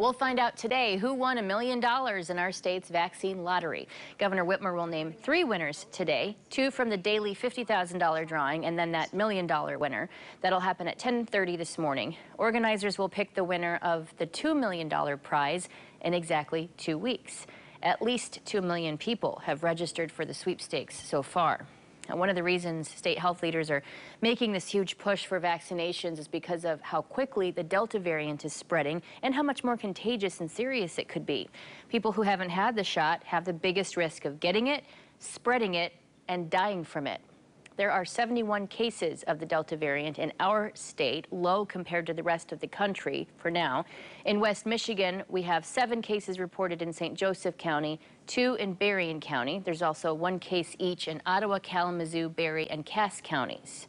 We'll find out today who won a million dollars in our state's vaccine lottery. Governor Whitmer will name three winners today, two from the daily $50,000 drawing and then that million dollar winner. That'll happen at 10:30 this morning. Organizers will pick the winner of the $2 million prize in exactly 2 weeks. At least 2 million people have registered for the sweepstakes so far. And one of the reasons state health leaders are making this huge push for vaccinations is because of how quickly the Delta variant is spreading and how much more contagious and serious it could be. People who haven't had the shot have the biggest risk of getting it, spreading it, and dying from it there are 71 cases of the Delta variant in our state, low compared to the rest of the country for now. In West Michigan, we have seven cases reported in St. Joseph County, two in Berrien County. There's also one case each in Ottawa, Kalamazoo, Barry, and Cass counties.